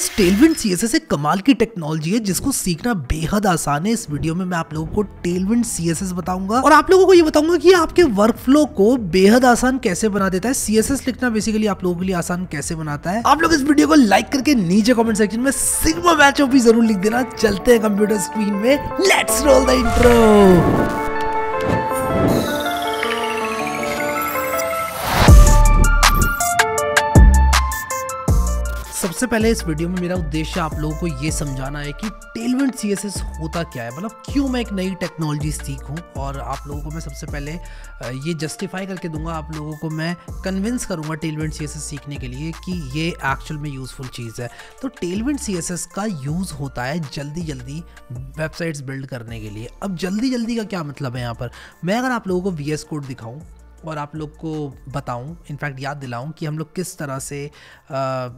guys Tailwind CSS एक कमाल की टेक्नोलॉजी है जिसको सीखना बेहद आसान है इस वीडियो में मैं आप लोगों को टेलविंड सीएसएस बताऊंगा और आप लोगों को ये बताऊंगा कि आपके वर्क फ्लो को बेहद आसान कैसे बना देता है सीएसएस लिखना बेसिकली आप लोगों के लिए आसान कैसे बनाता है आप लोग इस वीडियो को लाइक करके नीचे कॉमेंट सेक्शन में सिग्मा मैच भी जरूर लिख देना चलते हैं कंप्यूटर स्क्रीन में लेट्स रोल द इंट्रो सबसे पहले इस वीडियो में मेरा उद्देश्य आप लोगों को ये समझाना है कि टेलवेंट सी होता क्या है मतलब क्यों मैं एक नई टेक्नोलॉजी सीखूं और आप लोगों को मैं सबसे पहले ये जस्टिफाई करके दूंगा आप लोगों को मैं कन्विंस करूंगा टेलवेंट सी सीखने के लिए कि ये एक्चुअल में यूज़फुल चीज़ है तो टेलवेंट सी का यूज़ होता है जल्दी जल्दी वेबसाइट्स बिल्ड करने के लिए अब जल्दी जल्दी का क्या मतलब है यहाँ पर मैं अगर आप लोगों को वी कोड दिखाऊँ और आप लोग को बताऊं इनफैक्ट याद दिलाऊं कि हम लोग किस तरह से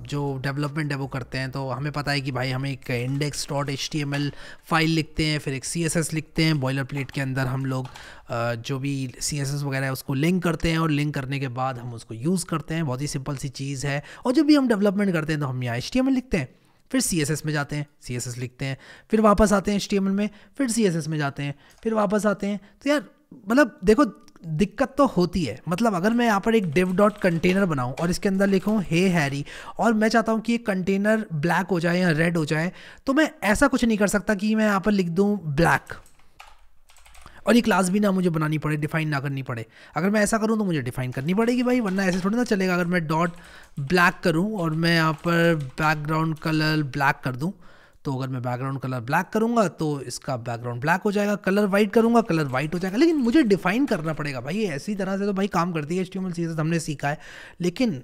जो डेवलपमेंट है वो करते हैं तो हमें पता है कि भाई हम एक index dot H T M L file लिखते हैं फिर एक सी एस एस लिखते हैं बॉयलर प्लेट के अंदर हम लोग जो भी सी एस एस वगैरह है उसको लिंक करते हैं और लिंक करने के बाद हम उसको यूज़ करते हैं बहुत ही सिंपल सी चीज़ है और जब भी हम डेवलपमेंट करते हैं तो हम यहाँ एच टी एम एल लिखते हैं फिर सी में जाते हैं सी लिखते हैं फिर वापस आते हैं एच में फिर सी में जाते हैं फिर वापस आते हैं तो यार मतलब देखो दिक्कत तो होती है मतलब अगर मैं यहाँ पर एक डिव डॉट कंटेनर बनाऊँ और इसके अंदर लिखूँ हे हैरी और मैं चाहता हूँ कि ये कंटेनर ब्लैक हो जाए या रेड हो जाए तो मैं ऐसा कुछ नहीं कर सकता कि मैं यहाँ पर लिख दूँ ब्लैक और ये क्लास भी ना मुझे बनानी पड़े डिफाइन ना करनी पड़े अगर मैं ऐसा करूँ तो मुझे डिफाइन करनी पड़ेगी भाई वरना ऐसे थोड़ी ना चलेगा अगर मैं डॉट ब्लैक करूँ और मैं यहाँ पर बैकग्राउंड कलर ब्लैक कर दूँ तो अगर मैं बैकग्राउंड कलर ब्लैक करूँगा तो इसका बैकग्राउंड ब्लैक हो जाएगा कलर वाइट करूँगा कलर वाइट हो जाएगा लेकिन मुझे डिफाइन करना पड़ेगा भाई ऐसी तरह से तो भाई काम करती है एच टी हमने सीखा है लेकिन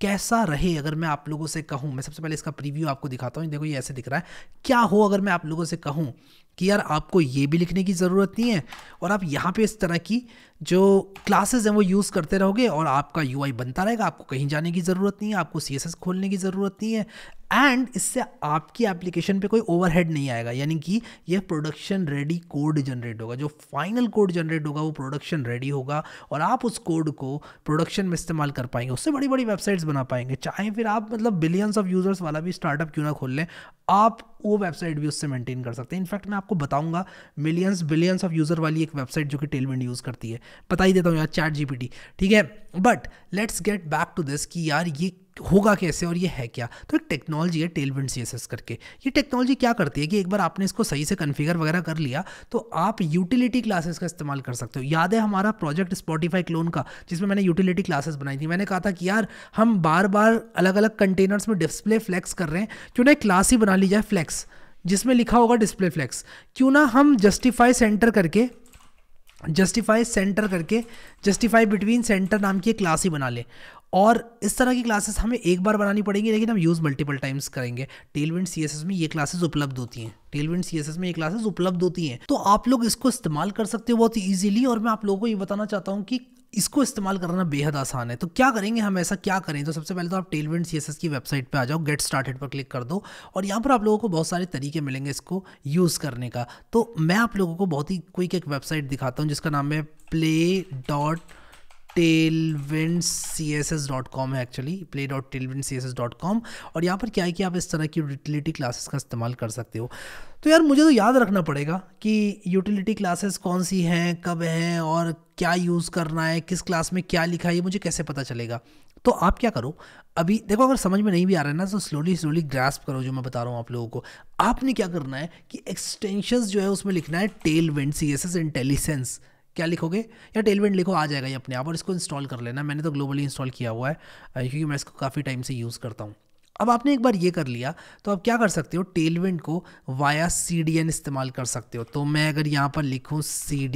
कैसा रहे अगर मैं आप लोगों से कहूँ मैं सबसे पहले इसका प्रीव्यू आपको दिखाता हूँ देखो ये ऐसे दिख रहा है क्या हो अगर मैं आप लोगों से कहूँ कि यार आपको ये भी लिखने की ज़रूरत नहीं है और आप यहाँ पे इस तरह की जो क्लासेस हैं वो यूज़ करते रहोगे और आपका यू बनता रहेगा आपको कहीं जाने की ज़रूरत नहीं है आपको सी खोलने की ज़रूरत नहीं है एंड इससे आपकी एप्लीकेशन पे कोई ओवरहेड नहीं आएगा यानी कि यह प्रोडक्शन रेडी कोड जनरेट होगा जो फाइनल कोड जनरेट होगा वो प्रोडक्शन रेडी होगा और आप उस कोड को प्रोडक्शन में इस्तेमाल कर पाएंगे उससे बड़ी बड़ी वेबसाइट्स बना पाएंगे चाहे फिर आप मतलब बिलियंस ऑफ यूज़र्स वाला भी स्टार्टअप क्यों ना खोल लें आप वो वेबसाइट भी उससे मेंटेन कर सकते हैं इनफैक्ट मैं आपको बताऊंगा मिलियंस बिलियंस ऑफ यूज़र वाली एक वेबसाइट जो कि टेलमेंट यूज़ करती है बता ही देता हूँ यार चैट जीपीटी ठीक है but let's get back to this कि यार ये होगा कैसे और ये है क्या तो एक टेक्नोलॉजी है टेल सी करके ये टेक्नोलॉजी क्या करती है कि एक बार आपने इसको सही से कन्फिगर वगैरह कर लिया तो आप यूटिलिटी क्लासेस का इस्तेमाल कर सकते हो याद है हमारा प्रोजेक्ट स्पॉटीफाई क्लोन का जिसमें मैंने यूटिलिटी क्लासेस बनाई थी मैंने कहा था कि यार हम बार बार अलग अलग कंटेनर्स में डिस्प्ले फ्लैक्स कर रहे हैं क्यों ना क्लास ही बना ली जाए फ्लैक्स जिसमें लिखा होगा डिस्प्ले फ्लैक्स क्यों ना हम जस्टिफाई सेंटर करके जस्टिफाई सेंटर करके जस्टिफाई बिटवीन सेंटर नाम की एक क्लास ही बना ले और इस तरह की क्लासेस हमें एक बार बनानी पड़ेंगी लेकिन हम यूज़ मल्टीपल टाइम्स करेंगे टेलविंड सी में ये क्लासेस उपलब्ध होती हैं टेलविंड सी में ये क्लासेस उपलब्ध होती हैं तो आप लोग इसको इस्तेमाल कर सकते हो बहुत ईजिली और मैं आप लोगों को ये बताना चाहता हूँ कि इसको इस्तेमाल करना बेहद आसान है तो क्या करेंगे हम ऐसा क्या करें तो सबसे पहले तो आप टेलविंड सी की वेबसाइट पर आ जाओ गेट स्टार्टेड पर क्लिक कर दो और यहाँ पर आप लोगों को बहुत सारे तरीके मिलेंगे इसको यूज़ करने का तो मैं आप लोगों को बहुत ही क्विक एक वेबसाइट दिखाता हूँ जिसका नाम है play dot tailwindcss.com C S S dot com है actually play dot Tailwind C S S dot com और यहाँ पर क्या है कि आप इस तरह की यूटिलिटी क्लासेस का इस्तेमाल कर सकते हो तो यार मुझे तो याद रखना पड़ेगा कि यूटिलिटी क्लासेस कौन सी हैं कब हैं और क्या यूज़ करना है किस क्लास में क्या लिखा है ये मुझे कैसे पता चलेगा तो आप क्या करो अभी देखो अगर समझ में नहीं भी आ रहा है ना तो स्लोली स्लोली ग्रास्प करो जो मैं बता रहा हूँ आप लोगों को आपने क्या करना है कि एक्सटेंशंस जो है उसमें लिखना है Tailwind C S S intelligence क्या लिखोगे या टेलविंड लिखो आ जाएगा ये अपने आप और इसको इंस्टॉल कर लेना मैंने तो ग्लोबली इंस्टॉल किया हुआ है क्योंकि मैं इसको काफ़ी टाइम से यूज़ करता हूँ अब आपने एक बार ये कर लिया तो आप क्या कर सकते हो टेलविंड को वाया सी इस्तेमाल कर सकते हो तो मैं अगर यहाँ पर लिखूँ सी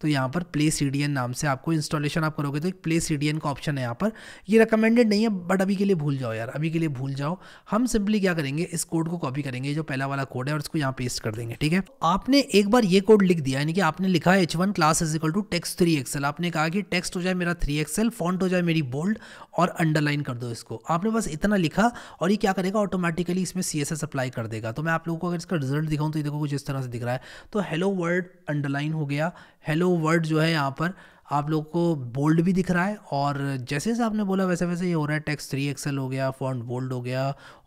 तो यहाँ पर प्ले सी नाम से आपको इंस्टॉलेशन आप करोगे तो एक प्ले सी का ऑप्शन है यहाँ पर ये रिकमेंडेड नहीं है बट अभी के लिए भूल जाओ यार अभी के लिए भूल जाओ हम सिंपली क्या करेंगे इस कोड को कॉपी करेंगे जो पहला वाला कोड है और इसको यहाँ पेस्ट कर देंगे ठीक है आपने एक बार ये कोड लिख दिया यानी कि आपने लिखा है H one class is equal to text three XL आपने कहा कि टेक्स्ट हो जाए मेरा थ्री एक्सएल फॉन्ट हो जाए मेरी बोल्ड और अंडरलाइन कर दो इसको आपने बस इतना लिखा और ये क्या करेगा ऑटोमेटिकली इसमें सी एस अप्लाई कर देगा तो मैं आप लोगों को अगर इसका रिजल्ट दिखाऊँ तो ये देखो कुछ इस तरह से दिख रहा है तो हेलो वर्ड अंडरलाइन हो गया हेलो वर्ड जो है यहाँ पर आप लोग को बोल्ड भी दिख रहा है और जैसे जैसे आपने बोला वैसे वैसे ये हो रहा है टेक्स्ट थ्री एक्सएल हो गया फॉन्ट बोल्ड हो गया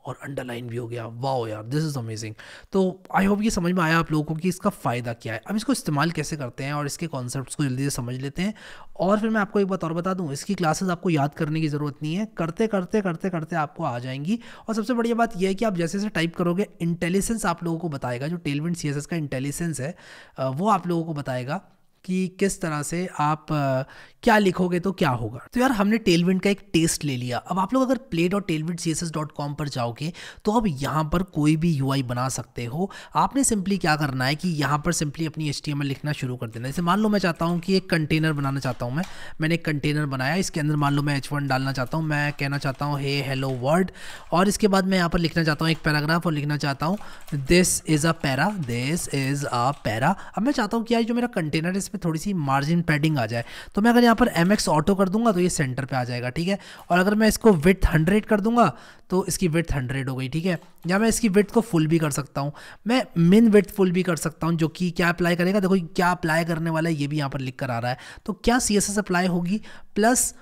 और अंडरलाइन भी हो गया वाओ यार दिस इज़ अमेजिंग तो आई होप ये समझ में आया आप लोगों को कि इसका फ़ायदा क्या है अब इसको इस्तेमाल कैसे करते हैं और इसके कॉन्सेप्ट्स को जल्दी से समझ लेते हैं और फिर मैं आपको एक बात और बता दूँ इसकी क्लासेस आपको याद करने की ज़रूरत नहीं है करते करते करते करते आपको आ जाएंगी और सबसे बढ़िया बात यह है कि आप जैसे जैसे टाइप करोगे इंटेलिजेंस आप लोगों को बताएगा जो टेलविंड सी का इंटेलिजेंस है वो आप लोगों को बताएगा कि किस तरह से आप क्या लिखोगे तो क्या होगा तो यार हमने टेलविंड का एक टेस्ट ले लिया अब आप लोग अगर play dot Tailwind C S S dot com पर जाओगे तो आप यहाँ पर कोई भी यू आई बना सकते हो आपने सिंपली क्या करना है कि यहाँ पर सिंपली अपनी एच टी एम लिखना शुरू कर देना जैसे मान लो मैं चाहता हूँ कि एक कंटेनर बनाना चाहता हूँ मैं मैंने एक कंटेनर बनाया इसके अंदर मान लो मैं एच वन डालना चाहता हूँ मैं कहना चाहता हूँ हे हेलो वर्ड और इसके बाद मैं यहाँ पर लिखना चाहता हूँ एक पैराग्राफ और लिखना चाहता हूँ this is a para this is a para अब मैं चाहता हूँ कि यार जो मेरा कंटेनर है पे थोड़ी सी मार्जिन पैडिंग आ जाए तो मैं अगर यहाँ पर एम ऑटो कर दूंगा तो ये सेंटर पर आ जाएगा ठीक है और अगर मैं इसको विथ हंड्रेड कर दूंगा तो इसकी विथ हंड्रेड हो गई ठीक है या मैं इसकी विथ को फुल भी कर सकता हूँ मैं मिन विथ फुल भी कर सकता हूँ जो कि क्या अप्लाई करेगा देखो क्या अप्लाई करने वाला है ये भी यहाँ पर लिख कर आ रहा है तो क्या सी अप्लाई होगी प्लस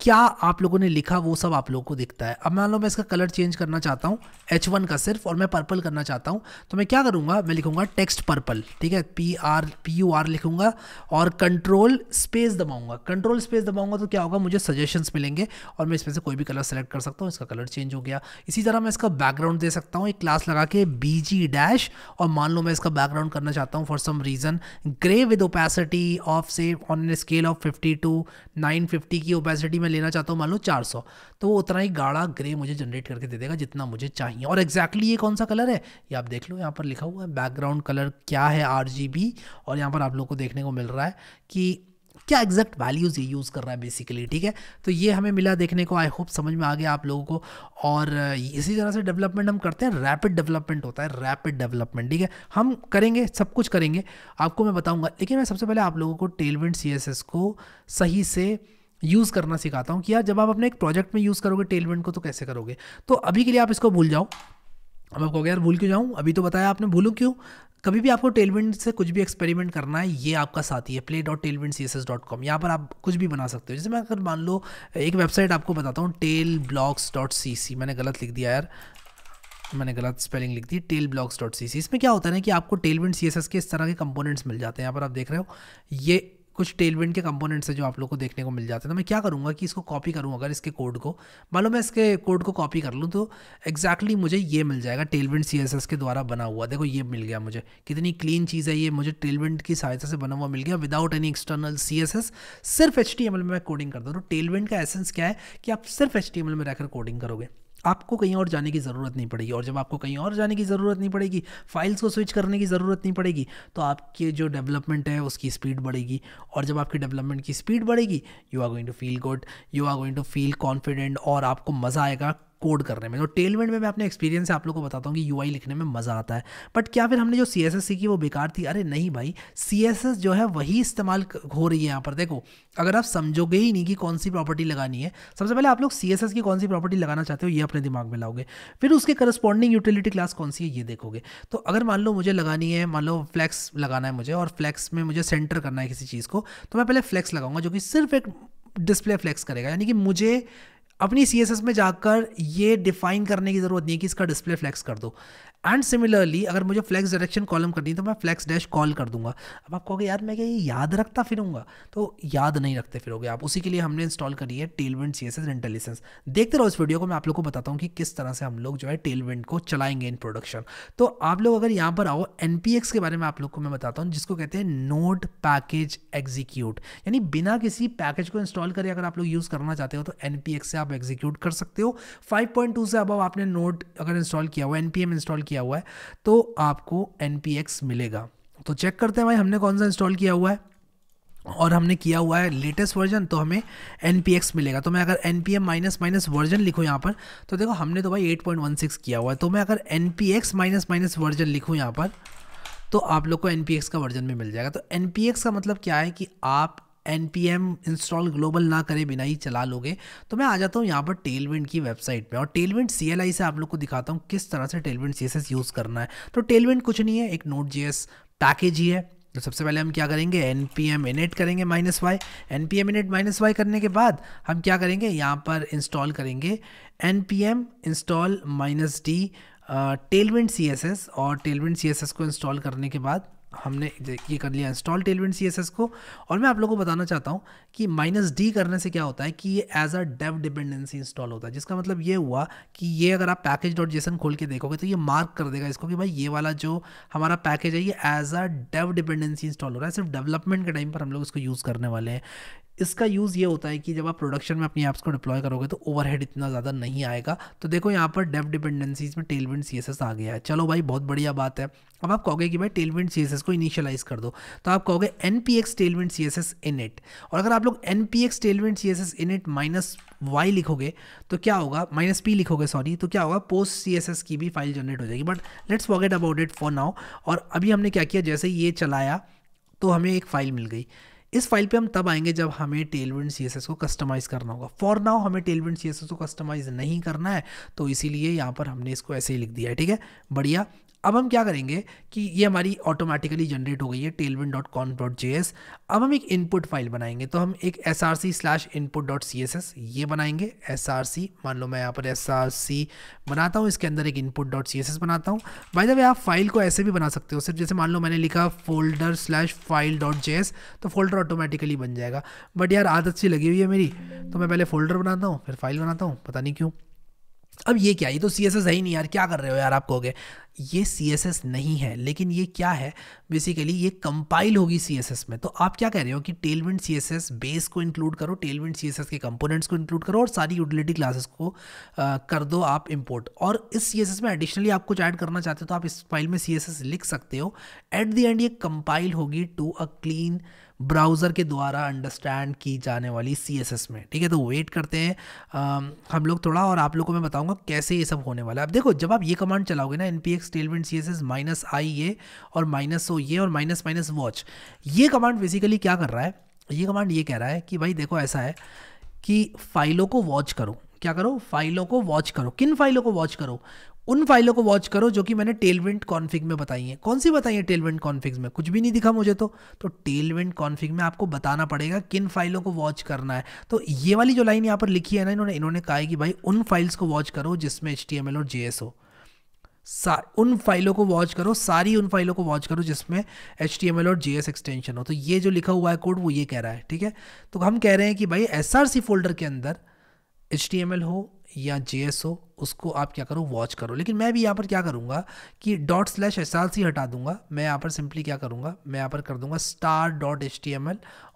क्या आप लोगों ने लिखा वो सब आप लोगों को दिखता है अब मान लो मैं इसका कलर चेंज करना चाहता हूँ एच वन का सिर्फ और मैं पर्पल करना चाहता हूँ तो मैं क्या करूँगा मैं लिखूँगा टेक्स्ट पर्पल ठीक है P R P U R लिखूँगा और कंट्रोल स्पेस दबाऊँगा कंट्रोल स्पेस दबाऊँगा तो क्या होगा मुझे सजेशंस मिलेंगे और मैं इसमें से कोई भी कलर सेलेक्ट कर सकता हूँ इसका कलर चेंज हो गया इसी तरह मैं इसका बैकग्राउंड दे सकता हूँ एक क्लास लगा के बी जी डैश और मान लो मैं इसका बैकग्राउंड करना चाहता हूँ for some reason grey with opacity of से on scale of fifty to nine fifty की ओपेसिटी मैं लेना चाहता हूँ मान लो सौ तो वो उतना ही गाढ़ा ग्रे मुझे जनरेट करके दे देगा जितना मुझे चाहिए और एग्जैक्टली exactly ये कौन सा कलर है ये आप देख लो यहाँ पर लिखा हुआ है बैकग्राउंड कलर क्या है आर और यहाँ पर आप लोग को देखने को मिल रहा है कि क्या एग्जैक्ट वैल्यूज़ ये यूज़ कर रहा है बेसिकली ठीक है तो ये हमें मिला देखने को आई होप समझ में आ गया आप लोगों को और इसी तरह से डेवलपमेंट हम करते हैं रैपिड डेवलपमेंट होता है रैपिड डेवलपमेंट ठीक है हम करेंगे सब कुछ करेंगे आपको मैं बताऊंगा लेकिन मैं सबसे पहले आप लोगों को टेलविंड सी को सही से यूज़ करना सिखाता हूँ कि यार जब आप अपने एक प्रोजेक्ट में यूज़ करोगे टेलमेंट को तो कैसे करोगे तो अभी के लिए आप इसको भूल जाओ अब आप कहोगे यार भूल क्यों जाऊँ अभी तो बताया आपने भूलूँ क्यों कभी भी आपको टेलमेंट से कुछ भी एक्सपेरिमेंट करना है ये आपका साथी है play dot Tailwind C S S dot com यहाँ पर आप कुछ भी बना सकते हो जैसे मैं अगर मान लो एक वेबसाइट आपको बताता हूँ tail blogs dot C C मैंने गलत लिख दिया यार मैंने गलत स्पेलिंग लिख दी tail blogs dot C C इसमें क्या होता है ना कि आपको टेलमेंट सी एस एस के इस तरह के कंपोनेंट्स मिल जाते हैं यहाँ पर आप देख रहे हो ये कुछ टेलविंड के कंपोनेंट्स हैं जो आप लोग को देखने को मिल जाते हैं तो मैं क्या करूँगा कि इसको कॉपी करूँ अगर इसके कोड को मान लो मैं इसके कोड को कॉपी कर लूँ तो एक्जैक्टली exactly मुझे ये मिल जाएगा टेलविंड सी के द्वारा बना हुआ देखो ये मिल गया मुझे कितनी क्लीन चीज़ है ये मुझे टेलविंड की सहायता से बना हुआ मिल गया विदाउट एनी एक्सटर्नल सी सिर्फ एच में कोडिंग करता हूँ तो टेलविंड का एसेंस क्या है कि आप सिर्फ एच में रहकर कोडिंग करोगे आपको कहीं और जाने की ज़रूरत नहीं पड़ेगी और जब आपको कहीं और जाने की ज़रूरत नहीं पड़ेगी फाइल्स को स्विच करने की ज़रूरत नहीं पड़ेगी तो आपके जो डेवलपमेंट है उसकी स्पीड बढ़ेगी और जब आपकी डेवलपमेंट की स्पीड बढ़ेगी you are going to feel good you are going to feel confident और आपको मज़ा आएगा कोड करने में तो टेलमेंट में मैं अपने एक्सपीरियंस से आप लोग को बताता हूँ कि यू लिखने में मज़ा आता है बट क्या फिर हमने जो सी एस सीखी वो बेकार थी अरे नहीं भाई सी जो है वही इस्तेमाल हो रही है यहाँ पर देखो अगर आप समझोगे ही नहीं कि कौन सी प्रॉपर्टी लगानी है सबसे पहले आप लोग सी की कौन सी प्रॉपर्टी लगाना चाहते हो ये अपने दिमाग में लाओगे फिर उसके करस्पॉन्डिंग यूटिलिटी क्लास कौन सी है ये देखोगे तो अगर मान लो मुझे लगानी है मान लो फ्लैक्स लगाना है मुझे और फ्लैक्स में मुझे सेंटर करना है किसी चीज़ को तो मैं पहले फ्लैक्स लगाऊंगा जो कि सिर्फ एक डिस्प्ले फ्लैक्स करेगा यानी कि मुझे अपनी सी में जाकर ये डिफाइन करने की ज़रूरत नहीं है कि इसका डिस्प्ले फ्लेक्स कर दो एंड सिमिलरली अगर मुझे फ्लैक्स डायरेक्शन कॉलम करनी है तो मैं फ्लैक्स डैश कॉल कर दूंगा अब आप कहोगे यार मैं क्या ये याद रखता फिरूंगा तो याद नहीं रखते फिरोगे आप उसी के लिए हमने इंस्टॉल करी है Tailwind C S S intelligence देखते रहो इस वीडियो को मैं आप लोग को बताता हूँ कि किस तरह से हम लोग जो है टेलविंड को चलाएंगे इन प्रोडक्शन तो आप लोग अगर यहाँ पर आओ एन पी एक्स के बारे में आप लोग को मैं बताता हूँ जिसको कहते हैं नोट पैकेज एग्जीक्यूट यानी बिना किसी पैकेज को इंस्टॉल करे अगर आप लोग यूज़ करना चाहते हो तो एन पी एक्स से आप एग्जीक्यूट कर सकते हो फाइव पॉइंट टू से अब आपने नोट अगर इंस्टॉल किया हुआ एन इंस्टॉल किया किया हुआ है तो आपको एन मिलेगा तो चेक करते हैं भाई हमने कौन सा इंस्टॉल किया हुआ है और हमने किया हुआ है लेटेस्ट वर्जन तो हमें एन मिलेगा तो मैं अगर N P M minus minus version लिखूँ यहाँ पर तो देखो हमने तो भाई 8.16 किया हुआ है तो मैं अगर N P X minus minus version लिखूँ यहाँ पर तो आप लोग को एन का वर्जन भी मिल जाएगा तो एन का मतलब क्या है कि आप N P M install global ना करे बिना ही चला लोगे तो मैं आ जाता हूँ यहाँ पर टेलविंड की वेबसाइट पे और टेलविंड सी एल आई से आप लोग को दिखाता हूँ किस तरह से Tailwind C S S use करना है तो टेलविंड कुछ नहीं है एक नोट जी एस पैकेज ही है तो सबसे पहले हम क्या करेंगे एन पी एम इनेट करेंगे minus Y N P M init minus Y करने के बाद हम क्या करेंगे यहाँ पर इंस्टॉल करेंगे N P M install minus D Tailwind C S S और टेलविंड सी एस एस को इंस्टॉल करने के बाद हमने ये कर लिया इंस्टॉल टेलविंड सी को और मैं आप लोगों को बताना चाहता हूँ कि माइनस डी करने से क्या होता है कि ये as a dev dependency install होता है जिसका मतलब ये हुआ कि ये अगर आप पैकेज डॉट जेसन खोल के देखोगे तो ये मार्क कर देगा इसको कि भाई ये वाला जो हमारा पैकेज है ये as a dev dependency install हो रहा है सिर्फ डेवलपमेंट के टाइम पर हम लोग इसको यूज़ करने वाले हैं इसका यूज़ ये होता है कि जब आप प्रोडक्शन में अपनी ऐप्स को डिप्लॉय करोगे तो ओवरहेड इतना ज़्यादा नहीं आएगा तो देखो यहाँ पर डेव डिपेंडेंसीज में टेलविंड सी आ गया है चलो भाई बहुत बढ़िया बात है अब आप कहोगे कि भाई टेलविंड सी को इनिशियलाइज कर दो तो आप कहोगे N P X Tailwind C init और अगर आप लोग N P X Tailwind C init minus Y लिखोगे तो क्या होगा माइनस पी लिखोगे सॉरी तो क्या होगा पोस्ट सी एस एस की भी फाइल जनरेट हो जाएगी but let's forget about it for now और अभी हमने क्या किया जैसे ये चलाया तो हमें एक फ़ाइल मिल गई इस फाइल पे हम तब आएंगे जब हमें टेलविन सी को कस्टमाइज़ करना होगा फॉर नाउ हमें टेलविन सी को कस्टमाइज़ नहीं करना है तो इसीलिए यहाँ पर हमने इसको ऐसे ही लिख दिया है ठीक है बढ़िया अब हम क्या करेंगे कि ये हमारी ऑटोमेटिकली जनरेट हो गई है Tailwind dot config dot J S अब हम एक इनपुट फाइल बनाएंगे तो हम एक S R C slash input dot C S S ये बनाएंगे एस आर सी मान लो मैं यहाँ पर एस आर सी बनाता हूँ इसके अंदर एक input dot C S S बनाता हूँ बाय द वे आप फाइल को ऐसे भी बना सकते हो सिर्फ जैसे मान लो मैंने लिखा folder slash file dot J S तो फोल्डर ऑटोमेटिकली बन जाएगा बट यार आदत सी लगी हुई है मेरी तो मैं पहले फोल्डर बनाता हूँ फिर फाइल बनाता हूँ पता नहीं क्यों अब ये क्या ये तो सी एस एस है ही नहीं यार क्या कर रहे हो यार आप कहोगे ये सी एस एस नहीं है लेकिन ये क्या है बेसिकली ये कंपाइल होगी सी एस एस में तो आप क्या कह रहे हो कि Tailwind C S S base को इंक्लूड करो टेलविंड सी एस एस के कंपोनेंट्स को इंक्लूड करो और सारी यूटिलिटी क्लासेस को आ, कर दो आप इंपोर्ट और इस सी एस एस में एडिशनली आप कुछ ऐड करना चाहते हो तो आप इस फाइल में सी एस एस लिख सकते हो एट द एंड ये कंपाइल होगी टू अ क्लीन ब्राउज़र के द्वारा अंडरस्टैंड की जाने वाली सी में ठीक है तो वेट करते हैं आ, हम लोग थोड़ा और आप लोग को मैं बताऊँगा कैसे ये सब होने वाला है अब देखो जब आप ये कमांड चलाओगे ना N P X Tailwind C S S minus I ये और माइनस ओ ये और माइनस माइनस वॉच ये कमांड बेसिकली क्या कर रहा है ये कमांड ये कह रहा है कि भाई देखो ऐसा है कि फाइलों को वॉच करो क्या करो फाइलों को वॉच करो किन फाइलों को वॉच करो उन फाइलों को वॉच करो जो कि मैंने टेलविंट कॉन्फ़िग में बताई हैं कौन सी बताई है टेलविंट कॉन्फ़िग में कुछ भी नहीं दिखा मुझे तो तो टेलविंट कॉन्फ़िग में आपको बताना पड़ेगा किन फाइलों को वॉच करना है तो ये वाली जो लाइन यहाँ पर लिखी है ना इन्होंने इन्होंने कहा है कि भाई उन फाइल्स को वॉच करो जिसमें एच और जे हो सा उन फाइलों को वॉच करो सारी उन फाइलों को वॉच करो जिसमें एच और जे एक्सटेंशन हो तो ये जो लिखा हुआ है कोड वो ये कह रहा है ठीक है तो हम कह रहे हैं कि भाई एस फोल्डर के अंदर एच हो या जे उसको आप क्या करो वॉच करो लेकिन मैं भी यहाँ पर क्या करूँगा कि डॉट स्लैश एस हटा दूंगा मैं यहाँ पर सिंपली क्या करूँगा मैं यहाँ पर कर दूँगा स्टार डॉट एच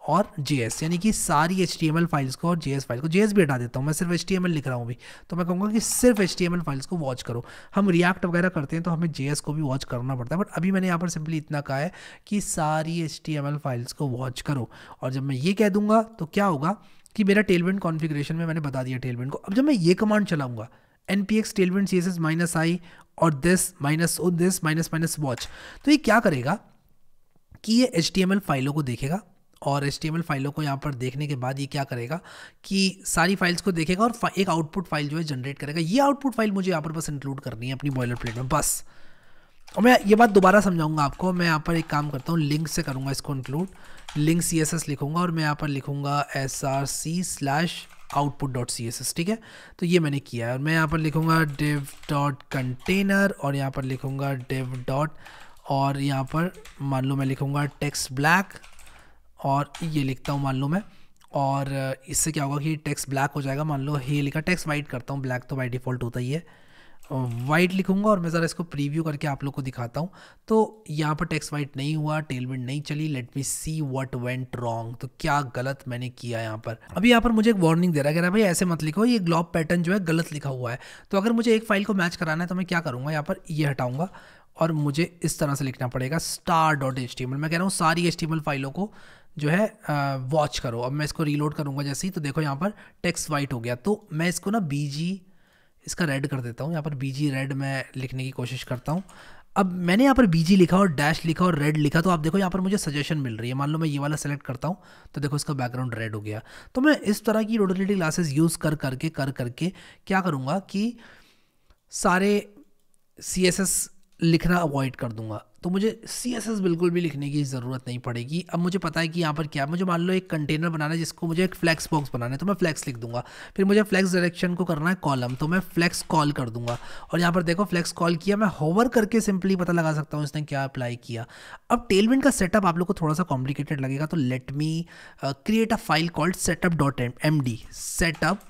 और जे यानी कि सारी एच फाइल्स को और जे फाइल को जे भी हटा देता हूँ मैं सिर्फ एच लिख रहा हूँ अभी तो मैं कहूँगा कि सिर्फ एच फाइल्स को वॉच करो हम रिएक्ट वगैरह करते हैं तो हमें जे को भी वॉच करना पड़ता है बट अभी मैंने यहाँ पर सिंपली इतना कहा है कि सारी एच फाइल्स को वॉच करो और जब मैं ये कह दूँगा तो क्या होगा कि मेरा टेलविंड कॉन्फ़िगरेशन में मैंने बता दिया टेलविंड को अब जब मैं ये कमांड चलाऊंगा N P X Tailwind C S S minus I और this minus O this minus minus watch तो ये क्या करेगा कि ये एच टी एम एल फाइलों को देखेगा और एच टी एम एल फाइलों को यहाँ पर देखने के बाद ये क्या करेगा कि सारी फाइल्स को देखेगा और एक आउटपुट फाइल जो है जनरेट करेगा ये आउटपुट फाइल मुझे यहाँ पर बस इंक्लूड करनी है अपनी बॉयलर प्लेट में बस और मैं ये बात दोबारा समझाऊंगा आपको मैं यहाँ पर एक काम करता हूँ लिंक से करूँगा इसको include link C S S लिखूँगा और मैं यहाँ पर लिखूँगा S R C slash output dot C S S ठीक है तो ये मैंने किया है और मैं यहाँ पर लिखूँगा डिव डॉट कंटेनर और यहाँ पर लिखूँगा डिव डॉट और यहाँ पर मान लो मैं लिखूँगा टेक्स्ट ब्लैक और ये लिखता हूँ मान लो मैं और इससे क्या होगा कि टेक्स्ट ब्लैक हो जाएगा मान लो ये लिखा टेक्स्ट वाइट करता हूँ ब्लैक तो बाई डिफ़ॉल्ट होता ही है वाइट लिखूंगा और मैं ज़रा इसको प्रीव्यू करके आप लोग को दिखाता हूँ तो यहाँ पर टेक्स्ट वाइट नहीं हुआ टेलमेंट नहीं चली let me see what went wrong तो क्या गलत मैंने किया यहाँ पर अभी यहाँ पर मुझे एक वार्निंग दे रहा है कह रहा है भाई ऐसे मत लिखो ये ग्लॉब पैटर्न जो है गलत लिखा हुआ है तो अगर मुझे एक फाइल को मैच कराना है तो मैं क्या करूँगा यहाँ पर ये हटाऊँगा और मुझे इस तरह से लिखना पड़ेगा स्टार डॉट एच मैं कह रहा हूँ सारी एच फाइलों को जो है वॉच करो अब मैं इसको रीलोड करूँगा जैसे ही तो देखो यहाँ पर टेक्स्ट वाइट हो गया तो मैं इसको ना बी इसका रेड कर देता हूँ यहाँ पर बी रेड मैं लिखने की कोशिश करता हूँ अब मैंने यहाँ पर बीजी लिखा और डैश लिखा और रेड लिखा तो आप देखो यहाँ पर मुझे सजेशन मिल रही है मान लो मैं ये वाला सेलेक्ट करता हूँ तो देखो इसका बैकग्राउंड रेड हो गया तो मैं इस तरह की रोडिलिटी ग्लासेज यूज़ कर करके कर करके क्या करूँगा कि सारे सी एस एस लिखना अवॉइड कर दूंगा तो मुझे सी एस एस बिल्कुल भी लिखने की ज़रूरत नहीं पड़ेगी अब मुझे पता है कि यहाँ पर क्या मुझे मान लो एक कंटेनर बनाना है जिसको मुझे एक फ्लैक्स बॉक्स बनाना है तो मैं फ्लैक्स लिख दूंगा फिर मुझे फ्लैक्स डायरेक्शन को करना है कॉलम तो मैं फ्लैक्स कॉल कर दूंगा और यहाँ पर देखो फ्लैक्स कॉल किया मैं होवर करके सिंपली पता लगा सकता हूँ इसने क्या अप्लाई किया अब टेलमेंट का सेटअप आप लोग को थोड़ा सा कॉम्प्लिकेटेड लगेगा तो let me create a file called setup dot M D setup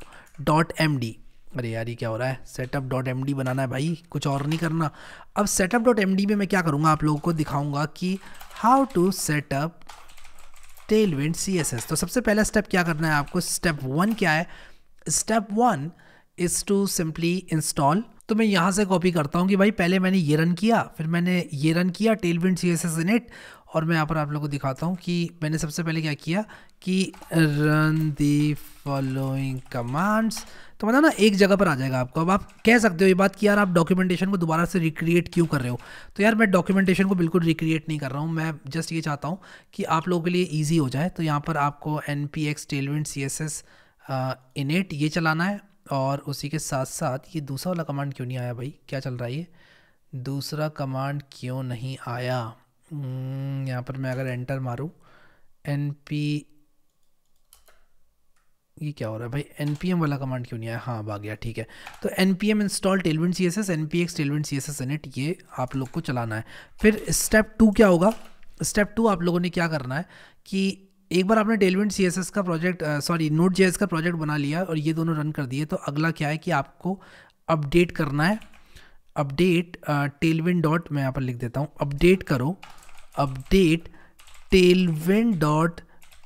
dot M D अरे यार ये क्या हो रहा है सेटअप डॉट एम बनाना है भाई कुछ और नहीं करना अब सेटअप डॉट एम में मैं क्या करूँगा आप लोगों को दिखाऊँगा कि how to setup Tailwind C S S तो सबसे पहला स्टेप क्या करना है आपको स्टेप वन क्या है step one is to simply install तो मैं यहाँ से कॉपी करता हूँ कि भाई पहले मैंने ये रन किया फिर मैंने ये रन किया Tailwind C S S init और मैं यहाँ पर आप लोगों को दिखाता हूँ कि मैंने सबसे पहले क्या किया कि रन दी फॉलोइंग कमांड्स तो मतलब ना एक जगह पर आ जाएगा आपको अब आप कह सकते हो ये बात कि यार आप डॉक्यूमेंटेशन को दोबारा से रिक्रिएट क्यों कर रहे हो तो यार मैं डॉक्यूमेंटेशन को बिल्कुल रिक्रिएट नहीं कर रहा हूँ मैं जस्ट ये चाहता हूँ कि आप लोगों के लिए ईजी हो जाए तो यहाँ पर आपको N P X Tailwind C S S init ये चलाना है और उसी के साथ साथ ये दूसरा वाला कमांड क्यों नहीं आया भाई क्या चल रहा है ये दूसरा कमांड क्यों नहीं आया हम्म, यहाँ पर मैं अगर एंटर मारूँ एन पी ये क्या हो रहा है भाई एम वाला कमांड क्यों नहीं आया हाँ अब आ गया ठीक है तो N P M install C S S P X tailwind C S S init ये आप लोग को चलाना है फिर स्टेप टू क्या होगा स्टेप टू आप लोगों ने क्या करना है कि एक बार आपने टेलविन सी एस एस का प्रोजेक्ट सॉरी नोट जे का प्रोजेक्ट बना लिया और ये दोनों रन कर दिए तो अगला क्या है कि आपको अपडेट करना है अपडेट टेलविन डॉट मैं यहाँ पर लिख देता हूँ अपडेट करो update Tailwind dot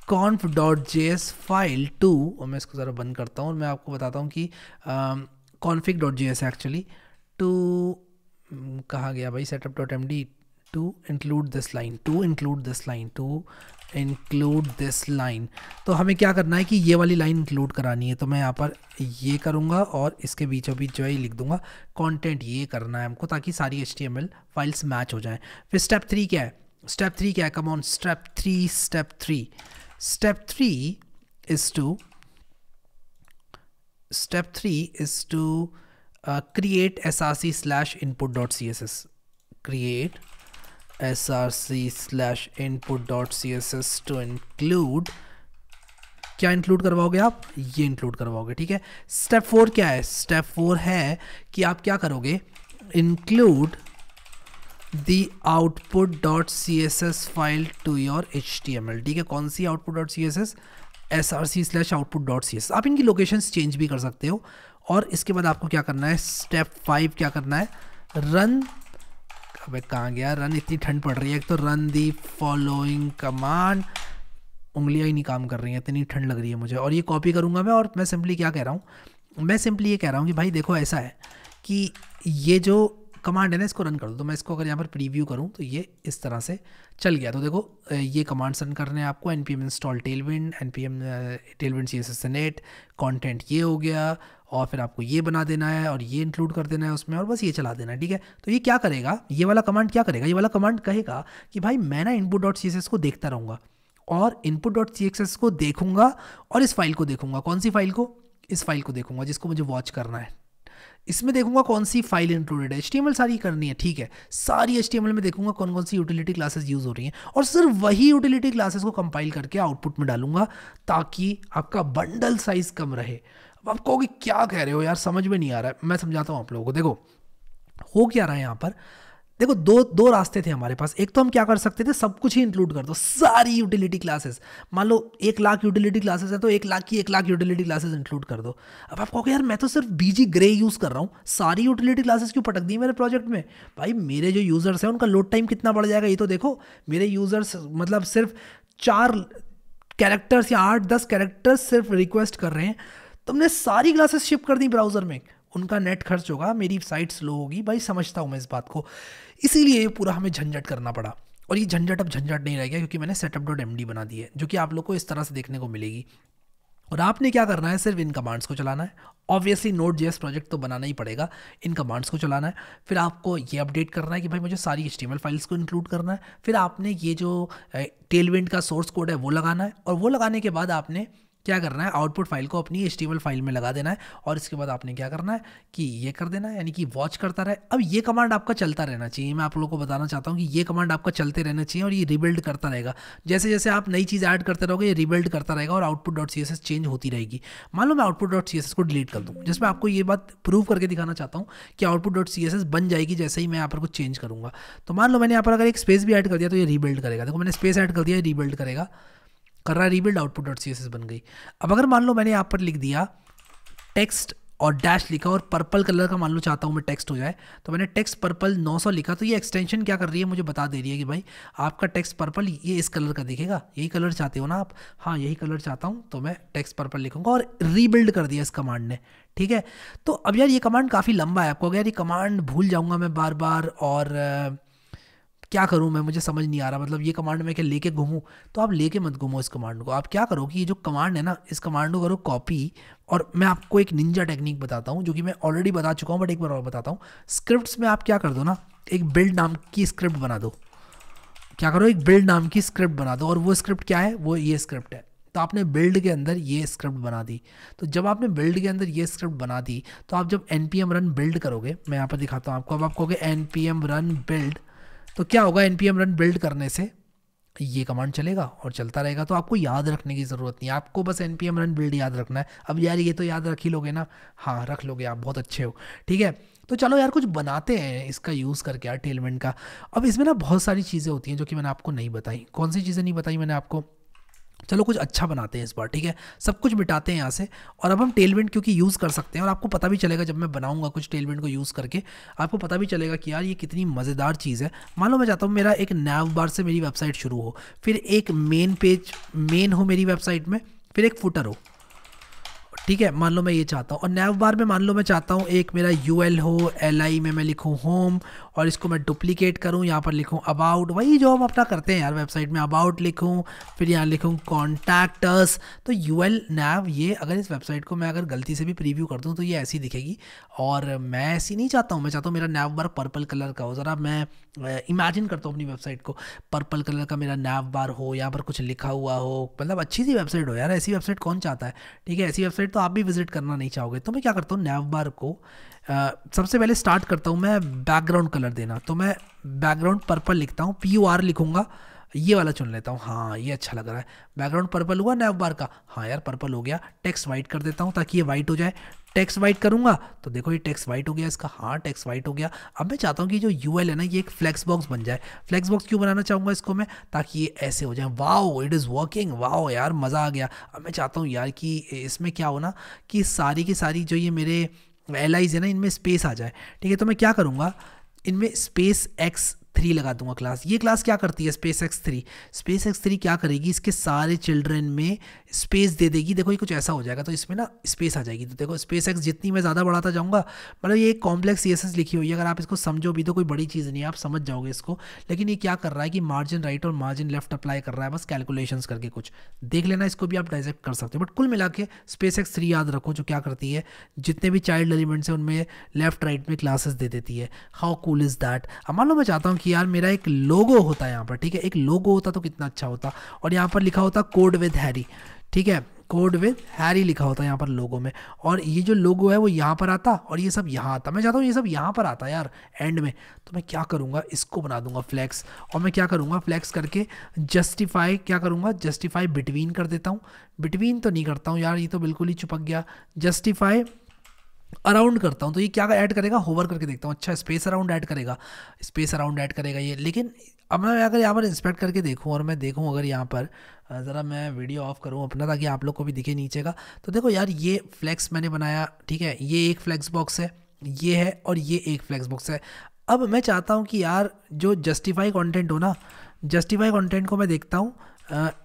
config dot J S file too और मैं इसको ज़रा बंद करता हूँ और मैं आपको बताता हूँ कि config dot J S actually to कहा गया भाई setup dot M D to include this line to include this line to include this line तो हमें क्या करना है कि ये वाली लाइन इंक्लूड करानी है तो मैं यहाँ पर ये करूँगा और इसके बीचों बीच जो है ये लिख दूंगा कॉन्टेंट ये करना है हमको ताकि सारी एच फाइल्स मैच हो जाएँ फिर स्टेप थ्री क्या है स्टेप थ्री क्या है come on step three step three step 3 is to step 3 is to uh, create src slash input.css create src slash input.css to include क्या इंक्लूड करवाओगे आप ये इंक्लूड करवाओगे ठीक है स्टेप फोर क्या है स्टेप फोर है कि आप क्या करोगे include the output.css file to your html ठीक है कौन सी output.css src slash output.css आप इनकी locations चेंज भी कर सकते हो और इसके बाद आपको क्या करना है स्टेप फाइव क्या करना है रन अबे कहाँ गया रन इतनी ठंड पड़ रही है एक तो रन the following command उंगलियाँ ही नहीं काम कर रही हैं इतनी ठंड लग रही है मुझे और ये कॉपी करूँगा मैं और मैं सिंपली क्या कह रहा हूँ मैं सिंपली ये कह रहा हूँ कि भाई देखो ऐसा है कि ये जो कमांड है ना इसको रन कर दो तो मैं इसको अगर यहाँ पर प्रीव्यू करूँ तो ये इस तरह से चल गया तो देखो ये कमांड्स रन करने हैं आपको N P M install Tailwind N P M Tailwind C S S init content ये हो गया और फिर आपको ये बना देना है और ये इंक्लूड कर देना है उसमें और बस ये चला देना है ठीक है तो ये क्या करेगा ये वाला कमांड क्या करेगा ये वाला कमांड कहेगा कि भाई मैं ना input dot C S S को देखता रहूँगा और input dot C S S को देखूँगा और इस फाइल को देखूँगा कौन सी फाइल को इस फाइल को देखूँगा जिसको मुझे वॉच करना है इसमें देखूंगा कौन सी फाइल इंक्लूडेड है एच सारी करनी है ठीक है सारी एच में देखूंगा कौन कौन सी यूटिलिटी क्लासेस यूज़ हो रही हैं और सिर्फ वही यूटिलिटी क्लासेस को कंपाइल करके आउटपुट में डालूंगा ताकि आपका बंडल साइज कम रहे अब आप कहोगे क्या कह रहे हो यार समझ में नहीं आ रहा है मैं समझाता हूँ आप लोगों को देखो हो क्या रहा है यहाँ पर देखो दो दो रास्ते थे हमारे पास एक तो हम क्या कर सकते थे सब कुछ ही इंक्लूड कर दो सारी यूटिलिटी क्लासेस मान लो एक लाख यूटिलिटी क्लासेस है तो एक लाख की एक लाख यूटिलिटी क्लासेस इंक्लूड कर दो अब आप कहोगे यार मैं तो सिर्फ बीजी ग्रे यूज़ कर रहा हूँ सारी यूटिलिटी क्लासेस क्यों पटक दी मेरे प्रोजेक्ट में भाई मेरे जो यूज़र्स हैं उनका लोड टाइम कितना बढ़ जाएगा ये तो देखो मेरे यूज़र्स मतलब सिर्फ चार कैरेक्टर्स या आठ दस कैरेक्टर्स सिर्फ रिक्वेस्ट कर रहे हैं तुमने सारी क्लासेस शिफ्ट कर दी ब्राउज़र में उनका नेट खर्च होगा मेरी साइट स्लो होगी भाई समझता हूँ मैं इस बात को इसीलिए ये पूरा हमें झंझट करना पड़ा और ये झंझट अब झंझट नहीं रह गया क्योंकि मैंने सेटअप डॉट एम डी बना दी है जो कि आप लोग को इस तरह से देखने को मिलेगी और आपने क्या करना है सिर्फ इन कमांड्स को चलाना है ऑब्वियसली नोट जेस प्रोजेक्ट तो बनाना ही पड़ेगा इन कमांड्स को चलाना है फिर आपको ये अपडेट करना है कि भाई मुझे सारी एच फाइल्स को इंक्लूड करना है फिर आपने ये जो टेलविंड का सोर्स कोड है वो लगाना है और वो लगाने के बाद आपने क्या करना है आउटपुट फाइल को अपनी एच फाइल में लगा देना है और इसके बाद आपने क्या करना है कि ये कर देना है यानी कि वॉच करता रहे अब ये कमांड आपका चलता रहना चाहिए मैं आप लोगों को बताना चाहता हूँ कि ये कमांड आपका चलते रहना चाहिए और ये रिबिल्ड करता रहेगा जैसे जैसे आप नई चीज़ ऐड करते रहोगे ये रिबिल्ड करता रहेगा और आउटपुट डॉट सी चेंज होती रहेगी मान लो मैं आउटपुट डॉट सी को डिलीट कर दूँ जिसमें आपको ये बात प्रूव करके दिखाना चाहता हूँ कि आउटपुट डॉट सी बन जाएगी जैसे ही मैं यहाँ पर कुछ चेंज करूँगा तो मान लो मैंने यहाँ पर अगर एक स्पेस भी ऐड कर दिया तो ये रिबिल्ड करेगा देखो मैंने स्पेस ऐड कर दिया रिबिल्ड करेगा रहा रिबिल्ड आउटपुट डॉट सी बन गई अब अगर मान लो मैंने यहाँ पर लिख दिया टेक्स्ट और डैश लिखा और पर्पल कलर का मान लो चाहता हूँ मैं टेक्स्ट हो जाए तो मैंने टेक्स्ट पर्पल 900 लिखा तो ये एक्सटेंशन क्या कर रही है मुझे बता दे रही है कि भाई आपका टेक्स्ट पर्पल ये इस कलर का दिखेगा यही कलर चाहते हो ना आप हाँ यही कलर चाहता हूँ तो मैं टेक्स्ट पर्पल लिखूँगा और रीबिल्ड कर दिया इस कमांड ने ठीक है तो अब यार ये कमांड काफ़ी लंबा है आपको यार ये कमांड भूल जाऊँगा मैं बार बार और क्या करूँ मैं मुझे समझ नहीं आ रहा मतलब ये कमांड मैं क्या लेके घूमूँ तो आप लेके मत घूमो इस कमांड को आप क्या करो कि ये जो कमांड है ना इस कमांड को करो कॉपी और मैं आपको एक निंजा टेक्निक बताता हूँ जो कि मैं ऑलरेडी बता चुका हूँ बट एक बार और बताता हूँ स्क्रिप्ट में आप क्या कर दो ना एक बिल्ड नाम की स्क्रिप्ट बना दो क्या करो एक बिल्ड नाम की स्क्रिप्ट बना दो और वो स्क्रिप्ट क्या है वो ये स्क्रिप्ट है तो आपने बिल्ड के अंदर ये स्क्रिप्ट बना दी तो जब आपने बिल्ड के अंदर ये स्क्रिप्ट बना दी तो आप जब एन रन बिल्ड करोगे मैं यहाँ पर दिखाता हूँ आपको अब आप कहोगे एन रन बिल्ड तो क्या होगा एम रन बिल्ड करने से ये कमांड चलेगा और चलता रहेगा तो आपको याद रखने की ज़रूरत नहीं आपको बस एन रन बिल्ड याद रखना है अब यार ये तो याद रख ही लोगे ना हाँ रख लोगे आप बहुत अच्छे हो ठीक है तो चलो यार कुछ बनाते हैं इसका यूज़ करके यार टेलमेंट का अब इसमें ना बहुत सारी चीज़ें होती हैं जो कि मैंने आपको नहीं बताई कौन सी चीज़ें नहीं बताई मैंने आपको चलो कुछ अच्छा बनाते हैं इस बार ठीक है सब कुछ मिटाते हैं यहाँ से और अब हम टेलविंड क्योंकि यूज़ कर सकते हैं और आपको पता भी चलेगा जब मैं बनाऊंगा कुछ टेलविंड को यूज़ करके आपको पता भी चलेगा कि यार ये कितनी मज़ेदार चीज़ है मान लो मैं चाहता हूँ मेरा एक नैव बार से मेरी वेबसाइट शुरू हो फिर एक मेन पेज मेन हो मेरी वेबसाइट में फिर एक फुटर हो ठीक है मान लो मैं ये चाहता हूँ और नैव बार में मान लो मैं चाहता हूँ एक मेरा यू एल हो एल आई में मैं लिखूँ होम और इसको मैं डुप्लीकेट करूँ यहाँ पर लिखूँ अबाउट वही जो हम अपना करते हैं यार वेबसाइट में अबाउट लिखूँ फिर यहाँ लिखूँ कॉन्टैक्टर्स तो यू एल नैव ये अगर इस वेबसाइट को मैं अगर गलती से भी प्रीव्यू कर दूँ तो ये ऐसी दिखेगी और मैं ऐसी नहीं चाहता हूँ मैं चाहता हूँ मेरा नैव बार पर्पल कलर का हो ज़रा मैं इमेजिन करता हूँ अपनी वेबसाइट को पर्पल कलर का मेरा नैव बार हो यहाँ पर कुछ लिखा हुआ हो मतलब अच्छी सी वेबसाइट हो यार ऐसी वेबसाइट कौन चाहता है ठीक है ऐसी वेबसाइट तो आप भी विजिट करना नहीं चाहोगे तो मैं क्या करता हूँ नैव बार को सबसे पहले स्टार्ट करता हूँ मैं बैकग्राउंड कलर देना तो मैं बैकग्राउंड पर्पल लिखता हूँ पी यू आर लिखूँगा ये वाला चुन लेता हूँ हाँ ये अच्छा लग रहा है बैकग्राउंड पर्पल हुआ नैब बार का हाँ यार पर्पल हो गया टेक्स्ट वाइट कर देता हूँ ताकि ये वाइट हो जाए टेक्स्ट वाइट करूँगा तो देखो ये टेक्स्ट वाइट हो गया इसका हाँ टेक्स्ट वाइट हो गया अब मैं चाहता हूँ कि जो यू है ना ये एक फ्लैक्स बॉक्स बन जाए फ्लैक्स बॉक्स क्यों बनाना चाहूँगा इसको मैं ताकि ये ऐसे हो जाए wow it is working wow यार मज़ा आ गया अब मैं चाहता हूँ यार कि इसमें क्या हो ना कि सारी की सारी जो ये मेरे एलाइज है ना इनमें स्पेस आ जाए ठीक है तो मैं क्या करूँगा इनमें स्पेस एक्स थ्री लगा दूंगा क्लास ये क्लास क्या करती है space X three space X three क्या करेगी इसके सारे चिल्ड्रन में स्पेस दे देगी देखो ये कुछ ऐसा हो जाएगा तो इसमें ना स्पेस आ जाएगी तो देखो स्पेस एक्स जितनी मैं ज़्यादा बढ़ाता जाऊँगा मतलब ये एक कॉम्प्लेक्स ई लिखी हुई है अगर आप इसको समझो भी तो कोई बड़ी चीज़ नहीं है आप समझ जाओगे इसको लेकिन ये क्या कर रहा है कि मार्जिन राइट और मार्जिन लेफ्ट अप्लाई कर रहा है बस कैलकुलेशन करके कुछ देख लेना इसको भी आप डाइजेक्ट कर सकते हो बट कुल मिला के स्पेस एक्स थ्री याद रखो जो क्या करती है जितने भी चाइल्ड एलिमेंट्स हैं उनमें लेफ्ट राइट में क्लासेस दे देती है हाउ कूल इज़ दैट अब मान लो मैं चाहता हूँ कि यार मेरा एक लोगो होता है यहाँ पर ठीक है एक लोगो होता तो कितना अच्छा होता और यहाँ पर लिखा होता कोड विद हैरी ठीक है कोड विद हैरी लिखा होता है यहाँ पर लोगो में और ये जो लोगो है वो यहाँ पर आता और ये सब यहाँ आता मैं चाहता हूँ ये सब यहाँ पर आता यार एंड में तो मैं क्या करूँगा इसको बना दूंगा फ्लैक्स और मैं क्या करूँगा फ्लैक्स करके जस्टिफाई क्या करूँगा जस्टिफाई बिटवीन कर देता हूँ बिटवीन तो नहीं करता हूँ यार ये तो बिल्कुल ही चुपक गया जस्टिफाई अराउंड करता हूँ तो ये क्या ऐड करेगा होवर करके देखता हूँ अच्छा स्पेस अराउंड ऐड करेगा स्पेस अराउंड ऐड करेगा ये लेकिन अब मैं अगर यहाँ पर इंस्पेक्ट करके देखूँ और मैं देखूँ अगर यहाँ पर ज़रा मैं वीडियो ऑफ करूँ अपना ताकि आप लोग को भी दिखे नीचे का तो देखो यार ये फ्लैक्स मैंने बनाया ठीक है ये एक फ्लैक्स बॉक्स है ये है और ये एक फ्लैक्स बॉक्स है अब मैं चाहता हूँ कि यार जो जस्टिफाई कॉन्टेंट हो ना जस्टिफाई कॉन्टेंट को मैं देखता हूँ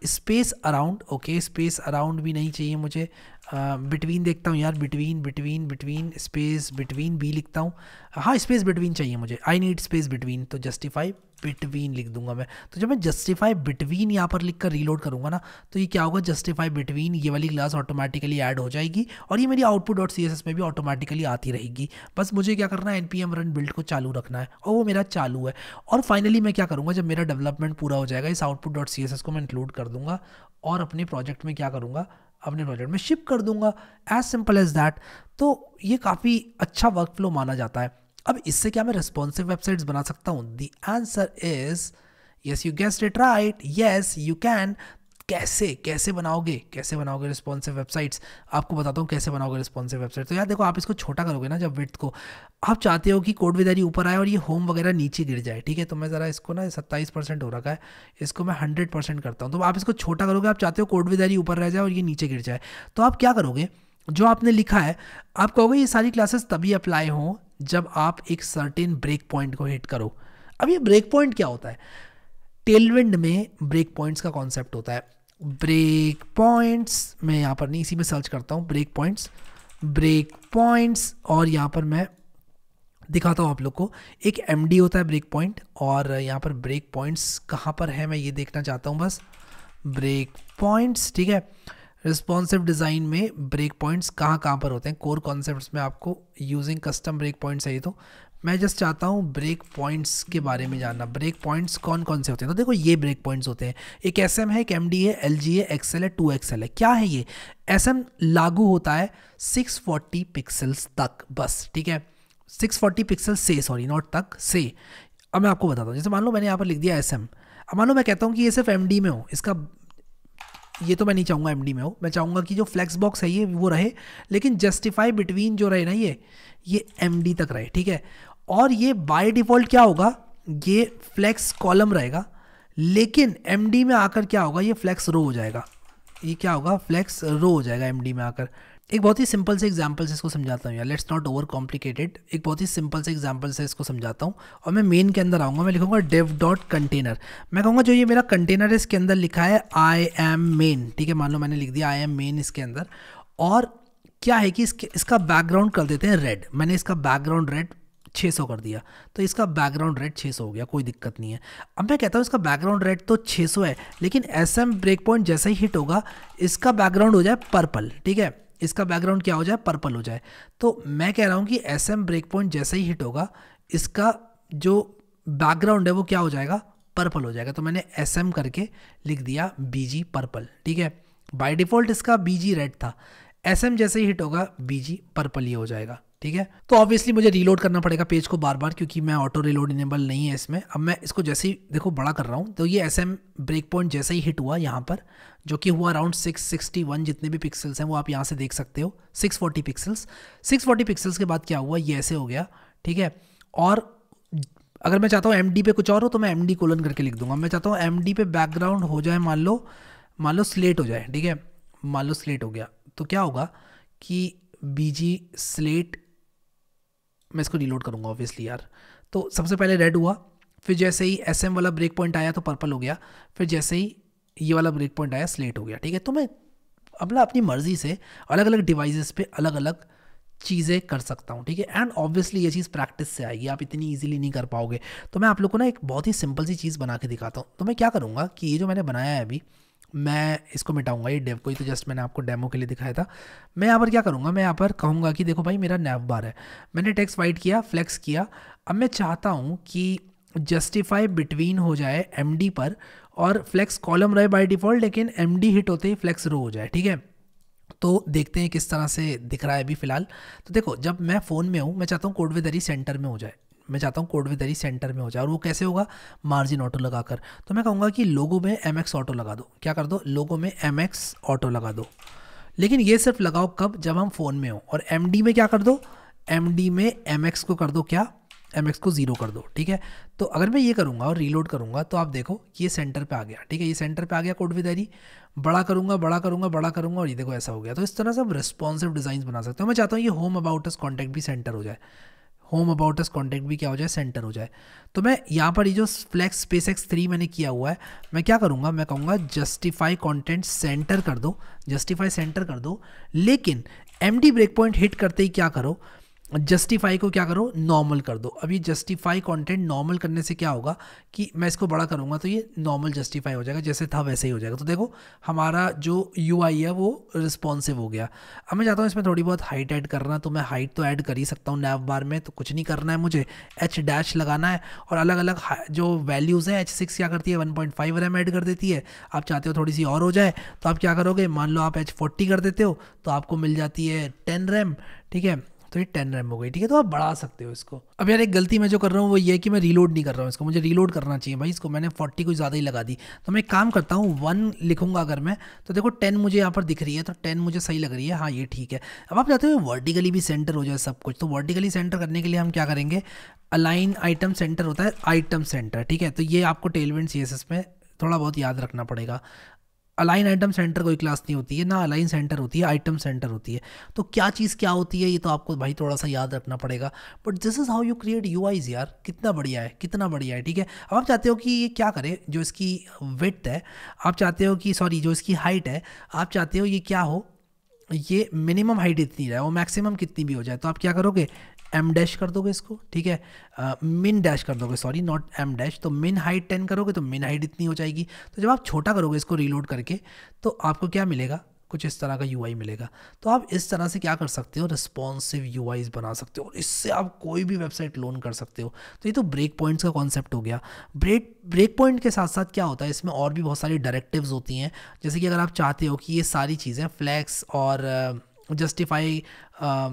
space around okay space around भी नहीं चाहिए मुझे बिटवीन देखता हूँ यार between between between space between B लिखता हूँ हाँ स्पेस बिटवीन चाहिए मुझे आई नीड स्पेस बिटवीन तो जस्टिफाई बिटवीन लिख दूंगा मैं तो जब मैं जस्टिफाई बिटवीन यहाँ पर लिख कर रीलोड करूँगा ना तो ये क्या होगा जस्टिफाई बिटवीन ये वाली क्लास ऑटोमेटिकली ऐड हो जाएगी और ये मेरी output dot C S S में भी ऑटोमेटिकली आती रहेगी बस मुझे क्या करना है N P M run build को चालू रखना है और वो मेरा चालू है और फाइनली मैं क्या करूँगा जब मेरा डेवलपमेंट पूरा हो जाएगा इस output dot C S S को मैं इंक्लूड कर दूँगा और अपने प्रोजेक्ट में क्या करूँगा अपने प्रोजेक्ट में शिप कर दूंगा एज सिंपल एज दैट तो ये काफ़ी अच्छा वर्क फ्लो माना जाता है अब इससे क्या मैं रिस्पॉन्सिव वेबसाइट्स बना सकता हूँ the answer is yes you guess it right yes you can कैसे कैसे बनाओगे कैसे बनाओगे रिस्पॉन्सिव वेबसाइट्स आपको बताता हूँ कैसे बनाओगे रिस्पॉन्सिव वेबसाइट तो यार देखो आप इसको छोटा करोगे ना जब विथ को आप चाहते हो कि कोड विदारी ऊपर आए और ये होम वगैरह नीचे गिर जाए ठीक है तो मैं ज़रा इसको ना सत्ताईस परसेंट हो रखा है इसको मैं हंड्रेड परसेंट करता हूँ तो आप इसको छोटा करोगे आप चाहते हो कोड विदारी ऊपर रह जाए और ये नीचे गिर जाए तो आप क्या करोगे जो आपने लिखा है आप कहोगे ये सारी क्लासेस तभी अप्लाई हों जब आप एक सर्टेन ब्रेक पॉइंट को हिट करो अब ये ब्रेक पॉइंट क्या होता है टेलविंड में ब्रेक पॉइंट्स का कॉन्सेप्ट होता है ब्रेक पॉइंट्स मैं यहाँ पर नहीं इसी में सर्च करता हूँ ब्रेक पॉइंट्स ब्रेक पॉइंट्स और यहाँ पर मैं दिखाता हूँ आप लोग को एक एम होता है ब्रेक पॉइंट और यहाँ पर ब्रेक पॉइंट्स कहाँ पर है मैं ये देखना चाहता हूँ बस ब्रेक पॉइंट्स ठीक है रिस्पॉन्सिव डिज़ाइन में ब्रेक पॉइंट्स कहाँ कहाँ पर होते हैं कोर कॉन्सेप्ट में आपको यूजिंग कस्टम ब्रेक पॉइंट्स चाहिए तो मैं जस्ट चाहता हूँ ब्रेक पॉइंट्स के बारे में जानना ब्रेक पॉइंट्स कौन कौन से होते हैं तो देखो ये ब्रेक पॉइंट्स होते हैं एक एस है एक एम है एल जी है एक्सएल है टू एक्सएल है क्या है ये एस लागू होता है 640 पिक्सल्स तक बस ठीक है 640 पिक्सल से सॉरी नॉट तक से अब मैं आपको बताता हूँ जैसे मान लो मैंने यहाँ पर लिख दिया एस अब मान लो मैं कहता हूँ कि ये सिर्फ एम में हो इसका ये तो मैं नहीं चाहूँगा एम में हो मैं चाहूँगा कि जो फ्लैक्स बॉक्स है ये वो रहे लेकिन जस्टिफाई बिटवीन जो रहे ना ये ये एम तक रहे ठीक है और ये बाय डिफ़ॉल्ट क्या होगा ये फ्लैक्स कॉलम रहेगा लेकिन एम में आकर क्या होगा ये फ्लैक्स रो हो जाएगा ये क्या होगा फ्लैक्स रो हो जाएगा एम में आकर एक बहुत ही सिंपल से एग्जाम्पल से इसको समझाता हूँ यार लेट्स नॉट ओवर कॉम्प्लिकेटेड एक बहुत ही सिंपल से एग्जाम्पल से इसको समझाता हूँ और मैं मेन के अंदर आऊँगा मैं लिखूँगा डेव डॉट कंटेनर मैं कहूँगा जो ये मेरा कंटेनर है इसके अंदर लिखा है आई एम मेन ठीक है मान लो मैंने लिख दिया आई एम मेन इसके अंदर और क्या है कि इसके इसका बैकग्राउंड कर देते हैं रेड मैंने इसका बैकग्राउंड रेड छः सौ कर दिया तो इसका बैकग्राउंड रेट छः सौ हो गया कोई दिक्कत नहीं है अब मैं कहता हूँ इसका बैकग्राउंड रेट तो छः सौ है लेकिन एस एम ब्रेक पॉइंट जैसे ही हिट होगा इसका बैकग्राउंड हो जाए पर्पल ठीक है इसका बैकग्राउंड क्या हो जाए पर्पल हो जाए तो मैं कह रहा हूँ कि एस एम ब्रेक पॉइंट जैसे ही हिट होगा इसका जो बैकग्राउंड है वो क्या हो जाएगा पर्पल हो जाएगा तो मैंने एस एम करके लिख दिया बी जी पर्पल ठीक है बाई डिफ़ॉल्ट इसका बी जी रेड था एस एम जैसे ही हिट होगा बी जी पर्पल ही हो जाएगा ठीक है तो ऑब्वियसली मुझे रीलोड करना पड़ेगा पेज को बार बार क्योंकि मैं ऑटो रीलोड इनेबल नहीं है इसमें अब मैं इसको जैसे ही देखो बड़ा कर रहा हूँ तो ये एस एम ब्रेक पॉइंट जैसे ही हिट हुआ यहाँ पर जो कि हुआ अराउंड सिक्स सिक्सटी वन जितने भी पिक्सल्स हैं वो आप यहाँ से देख सकते हो six forty pixels six forty pixels के बाद क्या हुआ ये ऐसे हो गया ठीक है और अगर मैं चाहता हूँ एम पे कुछ और हो तो मैं एम डी कोलन करके लिख दूंगा मैं चाहता हूँ एम पे बैकग्राउंड हो जाए मान लो मान लो स्लेट हो जाए ठीक है मान लो स्लेट हो गया तो क्या होगा कि बी जी स्लेट मैं इसको रीलोड करूँगा ऑब्वियसली यार तो सबसे पहले रेड हुआ फिर जैसे ही एस एम वाला ब्रेक पॉइंट आया तो पर्पल हो गया फिर जैसे ही ये वाला ब्रेक पॉइंट आया स्लेट हो गया ठीक है तो मैं अपना अपनी मर्ज़ी से अलग अलग डिवाइसेस पे अलग अलग चीज़ें कर सकता हूँ ठीक है एंड ऑब्वियसली ये चीज़ प्रैक्टिस से आएगी आप इतनी इजीली नहीं कर पाओगे तो मैं आप लोग को ना एक बहुत ही सिंपल सी चीज़ बना के दिखाता हूँ तो मैं क्या करूँगा कि ये जो मैंने बनाया है अभी मैं इसको मिटाऊंगा ये डेव को ही तो जस्ट मैंने आपको डेमो के लिए दिखाया था मैं यहाँ पर क्या करूँगा मैं यहाँ पर कहूँगा कि देखो भाई मेरा नैव बार है मैंने टेक्स वाइट किया फ्लेक्स किया अब मैं चाहता हूँ कि जस्टिफाई बिटवीन हो जाए एम पर और फ्लेक्स कॉलम रहे बाई डिफ़ॉल्ट लेकिन एम हिट होते ही फ्लेक्स रो हो जाए ठीक है तो देखते हैं किस तरह से दिख रहा है अभी फ़िलहाल तो देखो जब मैं फ़ोन में हूँ मैं चाहता हूँ कोडवेदरी सेंटर में हो जाए मैं चाहता हूँ कोड विदरी सेंटर में हो जाए और वो कैसे होगा मार्जिन ऑटो लगाकर तो मैं कहूँगा कि लोगों में एम ऑटो लगा दो क्या कर दो लोगों में एम ऑटो लगा दो लेकिन ये सिर्फ लगाओ कब जब हम फ़ोन में हो और एम में क्या कर दो एम में एम को कर दो क्या एम को ज़ीरो कर दो ठीक है तो अगर मैं ये करूँगा और रीलोड करूँगा तो आप देखो कि ये सेंटर पे आ गया ठीक है ये सेंटर पे आ गया कोड विदारी बड़ा करूँगा बड़ा करूँगा बड़ा करूँगा और ये देखो ऐसा हो गया तो इस तरह से आप रिस्पॉन्सिव डिज़ाइन बना सकते हो मैं चाहता हूँ ये होम अबाउट अस कॉन्टैक्ट भी सेंटर हो जाए होम अबाउट एस कॉन्टैक्ट भी क्या हो जाए सेंटर हो जाए तो मैं यहाँ पर ये जो फ्लैक्स स्पेस एक्स थ्री मैंने किया हुआ है मैं क्या करूँगा मैं कहूँगा जस्टिफाई कॉन्टेंट सेंटर कर दो जस्टिफाई सेंटर कर दो लेकिन M D break point hit करते ही क्या करो जस्टिफाई को क्या करो नॉर्मल कर दो अभी जस्टिफाई कंटेंट नॉर्मल करने से क्या होगा कि मैं इसको बड़ा करूँगा तो ये नॉर्मल जस्टिफाई हो जाएगा जैसे था वैसे ही हो जाएगा तो देखो हमारा जो यू है वो रिस्पॉन्सिव हो गया अब मैं चाहता हूँ इसमें थोड़ी बहुत हाइट ऐड करना तो मैं हाइट तो ऐड कर ही सकता हूँ नैब बार में तो कुछ नहीं करना है मुझे एच डैश लगाना है और अलग अलग जो वैल्यूज़ हैं एच सिक्स क्या करती है one point five rem add कर देती है आप चाहते हो थोड़ी सी और हो जाए तो आप क्या करोगे मान लो आप एच फोर्टी कर देते हो तो आपको मिल जाती है टेन रैम ठीक है तो ये टेन रैम हो गई ठीक है तो आप बढ़ा सकते हो इसको अब यार एक गलती मैं जो कर रहा हूँ वो ये है कि मैं रीलोड नहीं कर रहा हूँ इसको मुझे रीलोड करना चाहिए भाई इसको मैंने फोर्टी कुछ ज़्यादा ही लगा दी तो मैं एक काम करता हूँ वन लिखूंगा अगर मैं तो देखो टेन मुझे यहाँ पर दिख रही है तो टेन मुझे सही लग रही है हाँ ये ठीक है अब आप चाहते हो वर्टिकली भी सेंटर हो जाए सब कुछ तो वर्टिकली सेंटर करने के लिए हम क्या करेंगे अलाइन आइटम सेंटर होता है आइटम सेंटर ठीक है तो ये आपको टेलमेंट सी में थोड़ा बहुत याद रखना पड़ेगा अलाइन आइटम सेंटर कोई क्लास नहीं होती है ना अलाइन सेंटर होती है आइटम सेंटर होती है तो क्या चीज़ क्या होती है ये तो आपको भाई थोड़ा सा याद रखना पड़ेगा but this is how you create you यार कितना बढ़िया है कितना बढ़िया है ठीक है अब आप चाहते हो कि ये क्या करें जो इसकी वेट है आप चाहते हो कि सॉरी जो इसकी हाइट है आप चाहते हो ये क्या हो ये मिनिमम हाइट इतनी रहे और मैक्सिमम कितनी भी हो जाए तो आप क्या करोगे एम डैश कर दोगे इसको ठीक है मिन डैश कर दोगे सॉरी नॉट एम डैश तो मिन हाइट टेन करोगे तो मिन हाइट इतनी हो जाएगी तो जब आप छोटा करोगे इसको रीलोड करके तो आपको क्या मिलेगा कुछ इस तरह का यू मिलेगा तो आप इस तरह से क्या कर सकते हो रिस्पॉन्सिव यू बना सकते हो और इससे आप कोई भी वेबसाइट लोन कर सकते हो तो ये तो ब्रेक पॉइंट्स का कॉन्सेप्ट हो गया ब्रेक ब्रेक पॉइंट के साथ साथ क्या होता है इसमें और भी बहुत सारी डायरेक्टिव्स होती हैं जैसे कि अगर आप चाहते हो कि ये सारी चीज़ें फ्लैक्स और जस्टिफाई uh,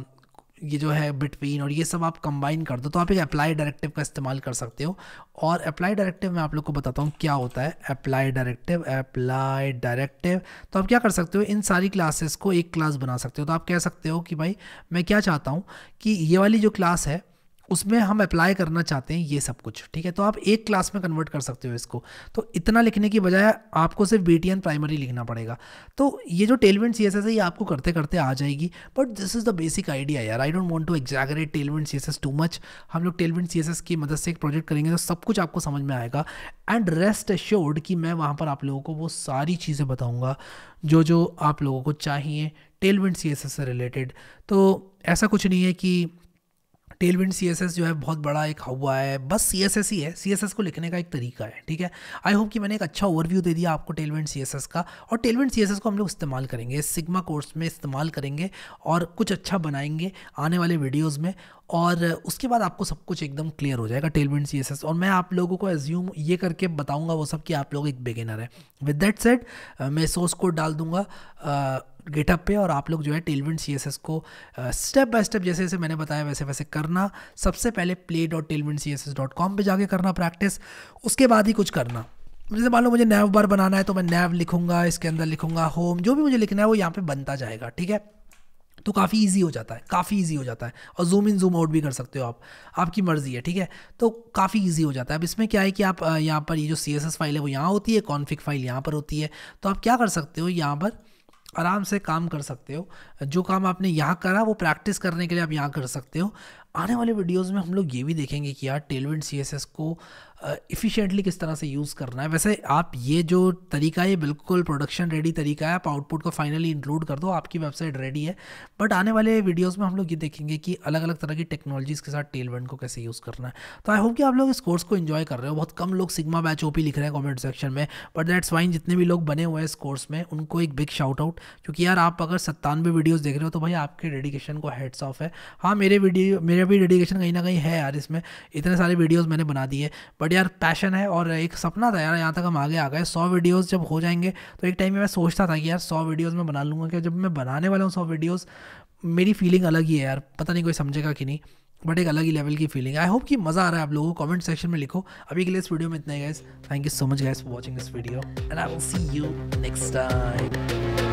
ये जो है बिटवीन और ये सब आप कंबाइन कर दो तो आप एक अप्लाई डायरेक्टिव का इस्तेमाल कर सकते हो और अप्लाई डायरेक्टिव मैं आप लोग को बताता हूँ क्या होता है अप्लाई डायरेक्टिव अप्लाई डायरेक्टिव तो आप क्या कर सकते हो इन सारी क्लासेस को एक क्लास बना सकते हो तो आप कह सकते हो कि भाई मैं क्या चाहता हूँ कि ये वाली जो क्लास है उसमें हम अप्लाई करना चाहते हैं ये सब कुछ ठीक है तो आप एक क्लास में कन्वर्ट कर सकते हो इसको तो इतना लिखने की बजाय आपको सिर्फ बी प्राइमरी लिखना पड़ेगा तो ये जो टेलवेंट सी एस है ये आपको करते करते आ जाएगी but this is the basic idea यार I don't want to exaggerate Tailwind C S too much हम लोग टेलवेंट सी एस की मदद से एक प्रोजेक्ट करेंगे तो सब कुछ आपको समझ में आएगा एंड रेस्ट एश्योर्ड कि मैं वहाँ पर आप लोगों को वो सारी चीज़ें बताऊँगा जो जो आप लोगों को चाहिए टेलवेंट सी एस से रिलेटेड तो ऐसा कुछ नहीं है कि टेलविंड सी एस एस जो है बहुत बड़ा एक हवा है बस सी एस एस ही है सी एस एस को लिखने का एक तरीका है ठीक है आई होप कि मैंने एक अच्छा ओवरव्यू दे दिया आपको टेलविंड सी एस एस का और टेलविंड सी एस एस को हम लोग इस्तेमाल करेंगे सिग्मा कोर्स में इस्तेमाल करेंगे और कुछ अच्छा बनाएंगे आने वाले वीडियोज़ में और उसके बाद आपको सब कुछ एकदम क्लियर हो जाएगा टेलविंड सी एस एस और मैं आप लोगों को एज्यूम ये करके बताऊँगा वो सब कि आप लोग एक बिगिनर है विद डेट सेट मैं सोर्स कोड डाल दूँगा गिटअप पे और आप लोग जो है टेलविंड सी को स्टेप बाय स्टेप जैसे जैसे मैंने बताया वैसे वैसे करना सबसे पहले प्ले डॉट टेलविंड सी पे जाके करना प्रैक्टिस उसके बाद ही कुछ करना जैसे मान लो मुझे नैव बार बनाना है तो मैं नैव लिखूंगा इसके अंदर लिखूंगा होम जो भी मुझे लिखना है वो यहाँ पे बनता जाएगा ठीक है तो काफ़ी ईजी हो जाता है काफ़ी ईजी हो जाता है और जूम इन जूम आउट भी कर सकते हो आप आपकी मर्ज़ी है ठीक है तो काफ़ी ईजी हो जाता है अब इसमें क्या है कि आप यहाँ पर ये यह जो सी फाइल है वो यहाँ होती है कॉन्फिक फाइल यहाँ पर होती है तो आप क्या कर सकते हो यहाँ पर आराम से काम कर सकते हो जो काम आपने यहाँ करा वो प्रैक्टिस करने के लिए आप यहाँ कर सकते हो आने वाले वीडियोज़ में हम लोग ये भी देखेंगे कि यार टेलविंड सी को इफ़िशेंटली किस तरह से यूज़ करना है वैसे आप ये जो तरीका है बिल्कुल प्रोडक्शन रेडी तरीका है आप आउटपुट को फाइनली इंक्लूड कर दो आपकी वेबसाइट रेडी है बट आने वाले वीडियोज़ में हम लोग ये देखेंगे कि अलग अलग तरह की टेक्नोलॉजीज़ के साथ टेलवेंट को कैसे यूज़ करना है तो आई होप कि आप लोग इस कोर्स को इन्जॉय कर रहे हो बहुत कम लोग सिग्मा बैच ओ लिख रहे हैं कॉमेंट सेक्शन में बट दैट्स वाइन जितने भी लोग बने हुए हैं इस कोर्स में उनको एक बिग शाउट आउट क्योंकि यार आप अगर सत्तानवे वीडियोज़ देख रहे हो तो भाई आपके डेडिकेशन को हेड्स ऑफ है हाँ मेरे वीडियो मेरा भी डेडिकेशन कहीं ना कहीं है यार इसमें इतने सारे वीडियोज़ मैंने बना दिए बट बट यार पैशन है और एक सपना था यार यहाँ तक हम आगे आ गए सौ वीडियोज़ जब हो जाएंगे तो एक टाइम में मैं सोचता था कि यार सौ वीडियोज़ मैं बना लूँगा कि जब मैं बनाने वाला हूँ सौ वीडियोज़ मेरी फीलिंग अलग ही है यार पता नहीं कोई समझेगा कि नहीं बट एक अलग ही लेवल की फीलिंग आई होप कि मज़ा आ रहा है आप लोगों को कमेंट सेक्शन में लिखो अभी के लिए इस वीडियो में इतना ही guys thank you so much guys for watching this video and I will see you next time